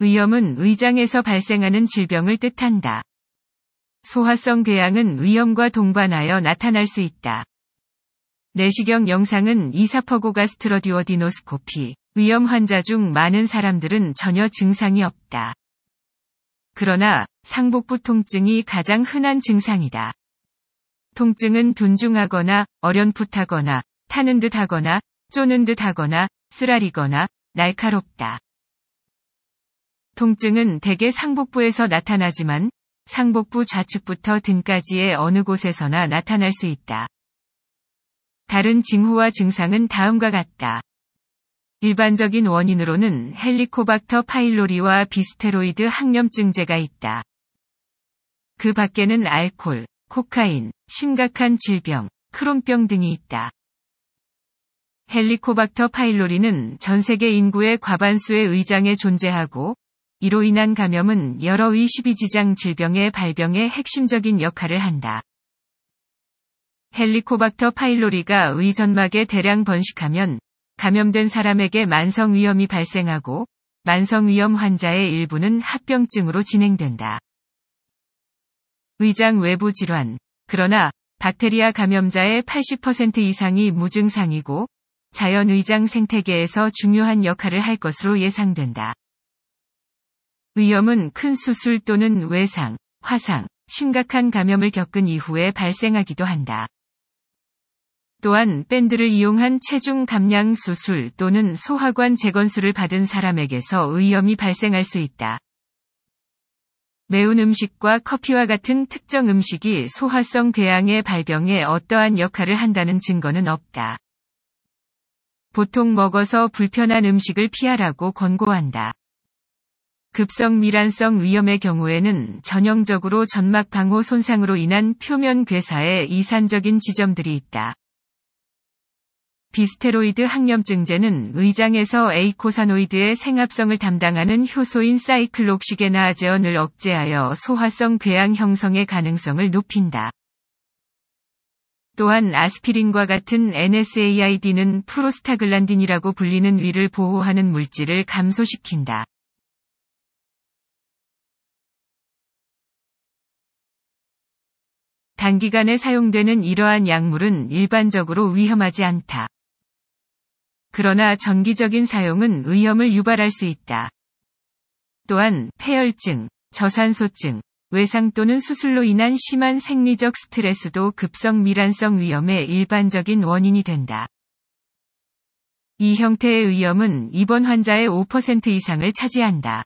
위염은 위장에서 발생하는 질병을 뜻한다. 소화성 궤양은 위염과 동반하여 나타날 수 있다. 내시경 영상은 이사퍼고가 스트로디오디노스코피 위염 환자 중 많은 사람들은 전혀 증상이 없다. 그러나 상복부 통증이 가장 흔한 증상이다. 통증은 둔중하거나 어렴풋하거나 타는 듯하거나 쪼는 듯하거나 쓰라리거나 날카롭다. 통증은 대개 상복부에서 나타나지만 상복부 좌측부터 등까지의 어느 곳에서나 나타날 수 있다. 다른 징후와 증상은 다음과 같다. 일반적인 원인으로는 헬리코박터 파일로리와 비스테로이드 항염증제가 있다. 그 밖에는 알콜, 코카인, 심각한 질병, 크롬병 등이 있다. 헬리코박터 파일로리는 전 세계 인구의 과반수의 의장에 존재하고 이로 인한 감염은 여러 위1이지장 질병의 발병에 핵심적인 역할을 한다. 헬리코박터 파일로리가 위전막에 대량 번식하면 감염된 사람에게 만성 위염이 발생하고 만성 위염 환자의 일부는 합병증으로 진행된다. 위장 외부 질환. 그러나 박테리아 감염자의 80% 이상이 무증상이고 자연 위장 생태계에서 중요한 역할을 할 것으로 예상된다. 위염은 큰 수술 또는 외상, 화상, 심각한 감염을 겪은 이후에 발생하기도 한다. 또한 밴드를 이용한 체중 감량 수술 또는 소화관 재건술을 받은 사람에게서 위염이 발생할 수 있다. 매운 음식과 커피와 같은 특정 음식이 소화성 궤양의 발병에 어떠한 역할을 한다는 증거는 없다. 보통 먹어서 불편한 음식을 피하라고 권고한다. 급성 밀란성 위염의 경우에는 전형적으로 점막 방호 손상으로 인한 표면 괴사의 이산적인 지점들이 있다. 비스테로이드 항염증제는 의장에서 에이코사노이드의 생합성을 담당하는 효소인 사이클록시게나아제언을 억제하여 소화성 궤양 형성의 가능성을 높인다. 또한 아스피린과 같은 NSAID는 프로스타글란딘이라고 불리는 위를 보호하는 물질을 감소시킨다. 단기간에 사용되는 이러한 약물은 일반적으로 위험하지 않다. 그러나 정기적인 사용은 위험을 유발할 수 있다. 또한 폐혈증, 저산소증, 외상 또는 수술로 인한 심한 생리적 스트레스도 급성 미란성 위염의 일반적인 원인이 된다. 이 형태의 위험은 입원 환자의 5% 이상을 차지한다.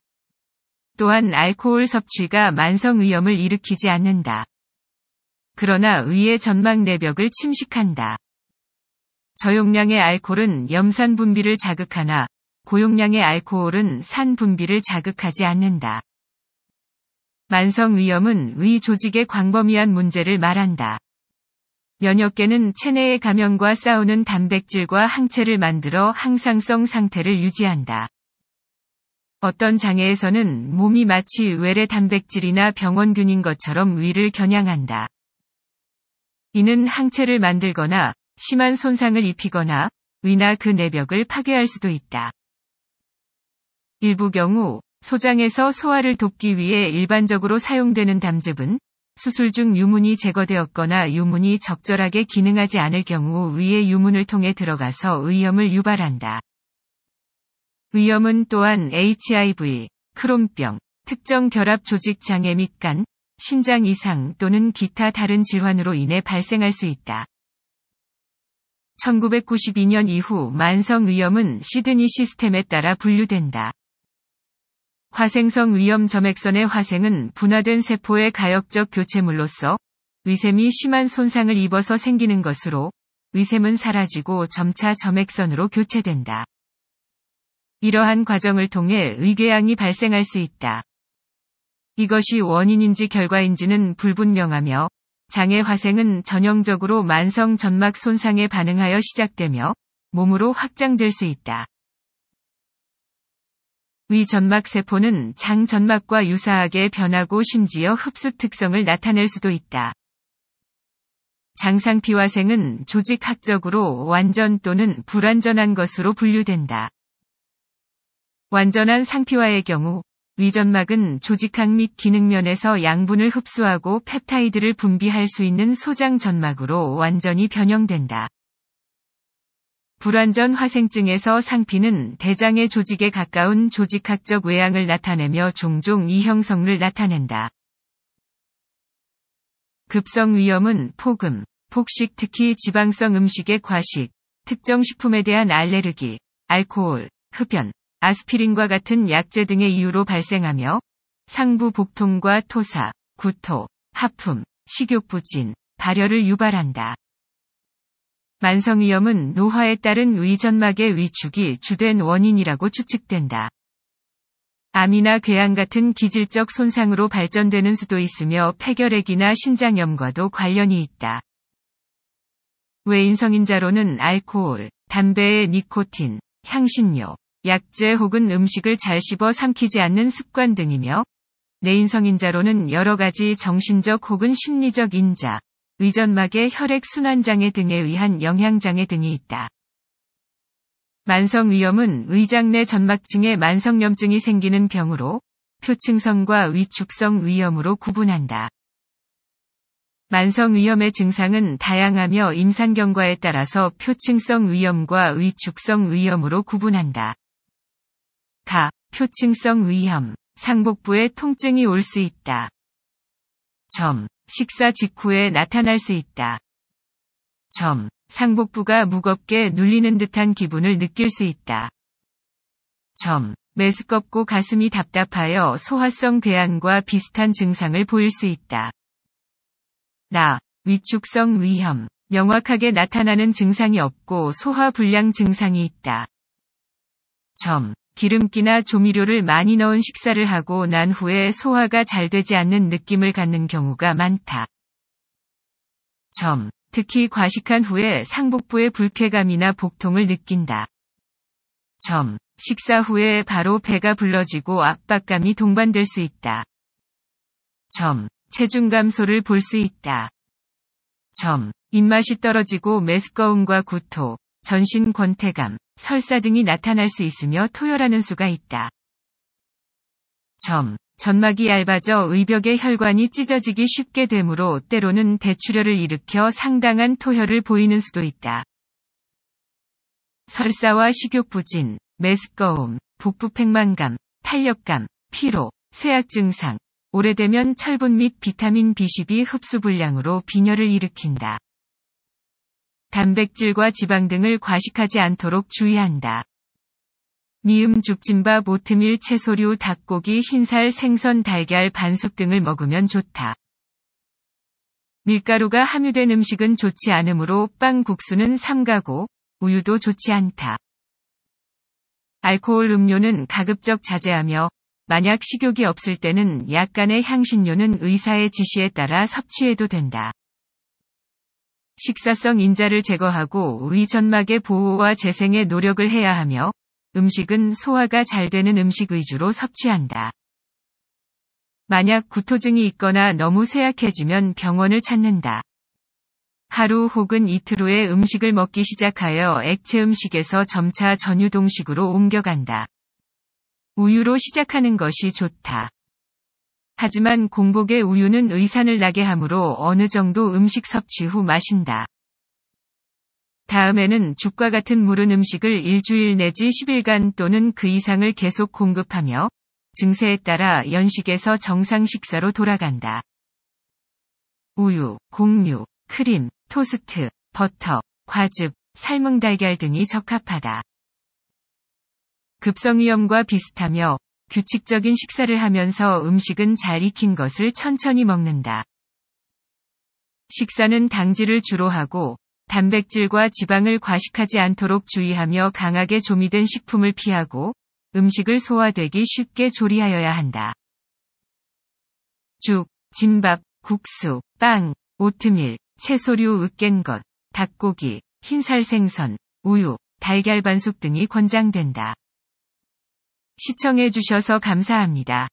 또한 알코올 섭취가 만성 위염을 일으키지 않는다. 그러나 위의 점막 내벽을 침식한다. 저용량의 알코올은 염산 분비를 자극하나 고용량의 알코올은 산 분비를 자극하지 않는다. 만성 위염은 위 조직의 광범위한 문제를 말한다. 면역계는 체내의 감염과 싸우는 단백질과 항체를 만들어 항상성 상태를 유지한다. 어떤 장애에서는 몸이 마치 외래 단백질이나 병원균인 것처럼 위를 겨냥한다. 이는 항체를 만들거나 심한 손상을 입히거나 위나 그 내벽을 파괴할 수도 있다. 일부 경우 소장에서 소화를 돕기 위해 일반적으로 사용되는 담즙은 수술 중 유문이 제거되었거나 유문이 적절하게 기능하지 않을 경우 위의 유문을 통해 들어가서 위염을 유발한다. 위염은 또한 HIV, 크롬병 특정 결합 조직 장애 및 간, 신장 이상 또는 기타 다른 질환으로 인해 발생할 수 있다. 1992년 이후 만성 위염은 시드니 시스템에 따라 분류된다. 화생성 위염 점액선의 화생은 분화된 세포의 가역적 교체물로서 위샘이 심한 손상을 입어서 생기는 것으로 위샘은 사라지고 점차 점액선으로 교체된다. 이러한 과정을 통해 의궤양이 발생할 수 있다. 이것이 원인인지 결과인지는 불분명하며 장애 화생은 전형적으로 만성 점막 손상에 반응하여 시작되며 몸으로 확장될 수 있다. 위 점막 세포는 장 점막과 유사하게 변하고 심지어 흡수 특성을 나타낼 수도 있다. 장상피화생은 조직학적으로 완전 또는 불완전한 것으로 분류된다. 완전한 상피화의 경우 위점막은 조직학 및 기능면에서 양분을 흡수하고 펩타이드를 분비할 수 있는 소장 점막으로 완전히 변형된다. 불완전 화생증에서 상피는 대장의 조직에 가까운 조직학적 외양을 나타내며 종종 이형성을 나타낸다. 급성 위염은 폭음, 폭식 특히 지방성 음식의 과식, 특정 식품에 대한 알레르기, 알코올, 흡연, 아스피린과 같은 약제 등의 이유로 발생하며 상부 복통과 토사, 구토, 하품, 식욕부진, 발열을 유발한다. 만성위염은 노화에 따른 위전막의 위축이 주된 원인이라고 추측된다. 암이나 궤양 같은 기질적 손상으로 발전되는 수도 있으며 폐결핵이나 신장염과도 관련이 있다. 외인성인자로는 알코올, 담배의 니코틴, 향신료, 약재 혹은 음식을 잘 씹어 삼키지 않는 습관 등이며 내인성인자로는 여러 가지 정신적 혹은 심리적 인자, 위전막의 혈액순환장애 등에 의한 영양장애 등이 있다. 만성위염은 위장 내 전막층에 만성염증이 생기는 병으로 표층성과 위축성 위염으로 구분한다. 만성위염의 증상은 다양하며 임상경과에 따라서 표층성 위염과 위축성 위염으로 구분한다. 가, 표층성 위염, 상복부에 통증이 올 수 있다. 점, 식사 직후에 나타날 수 있다. 점, 상복부가 무겁게 눌리는 듯한 기분을 느낄 수 있다. 점, 메스껍고 가슴이 답답하여 소화성 궤양과 비슷한 증상을 보일 수 있다. 나, 위축성 위염, 명확하게 나타나는 증상이 없고 소화 불량 증상이 있다. 점, 기름기나 조미료를 많이 넣은 식사를 하고 난 후에 소화가 잘 되지 않는 느낌을 갖는 경우가 많다. 점. 특히 과식한 후에 상복부의 불쾌감이나 복통을 느낀다. 점. 식사 후에 바로 배가 불러지고 압박감이 동반될 수 있다. 점. 체중 감소를 볼 수 있다. 점. 입맛이 떨어지고 메스꺼움과 구토, 전신 권태감, 설사 등이 나타날 수 있으며 토혈하는 수가 있다. 점. 점막이 얇아져 의벽의 혈관이 찢어지기 쉽게 되므로 때로는 대출혈을 일으켜 상당한 토혈을 보이는 수도 있다. 설사와 식욕부진, 메스꺼움, 복부팽만감, 탄력감, 피로, 쇠약 증상, 오래되면 철분 및 비타민 B12 흡수 불량으로 빈혈을 일으킨다. 단백질과 지방 등을 과식하지 않도록 주의한다. 미음 죽진바보트밀 채소류 닭고기 흰살 생선 달걀 반숙 등을 먹으면 좋다. 밀가루가 함유된 음식은 좋지 않으므로 빵 국수는 삼가고 우유도 좋지 않다. 알코올 음료는 가급적 자제하며 만약 식욕이 없을 때는 약간의 향신료는 의사의 지시에 따라 섭취해도 된다. 식사성 인자를 제거하고 위 점막의 보호와 재생에 노력을 해야 하며 음식은 소화가 잘 되는 음식 위주로 섭취한다. 만약 구토증이 있거나 너무 쇠약해지면 병원을 찾는다. 하루 혹은 이틀 후에 음식을 먹기 시작하여 액체 음식에서 점차 전유동식으로 옮겨간다. 우유로 시작하는 것이 좋다. 하지만 공복의 우유는 의산을 나게 하므로 어느 정도 음식 섭취 후 마신다. 다음에는 죽과 같은 물은 음식을 일주일 내지 10일간 또는 그 이상을 계속 공급하며 증세에 따라 연식에서 정상 식사로 돌아간다. 우유, 곡류, 크림, 토스트, 버터, 과즙, 삶은 달걀 등이 적합하다. 급성위염과 비슷하며 규칙적인 식사를 하면서 음식은 잘 익힌 것을 천천히 먹는다. 식사는 당질을 주로 하고 단백질과 지방을 과식하지 않도록 주의하며 강하게 조미된 식품을 피하고 음식을 소화되기 쉽게 조리하여야 한다. 죽, 진밥, 국수, 빵, 오트밀, 채소류 으깬 것, 닭고기, 흰살 생선, 우유, 달걀 반숙 등이 권장된다. 시청해주셔서 감사합니다.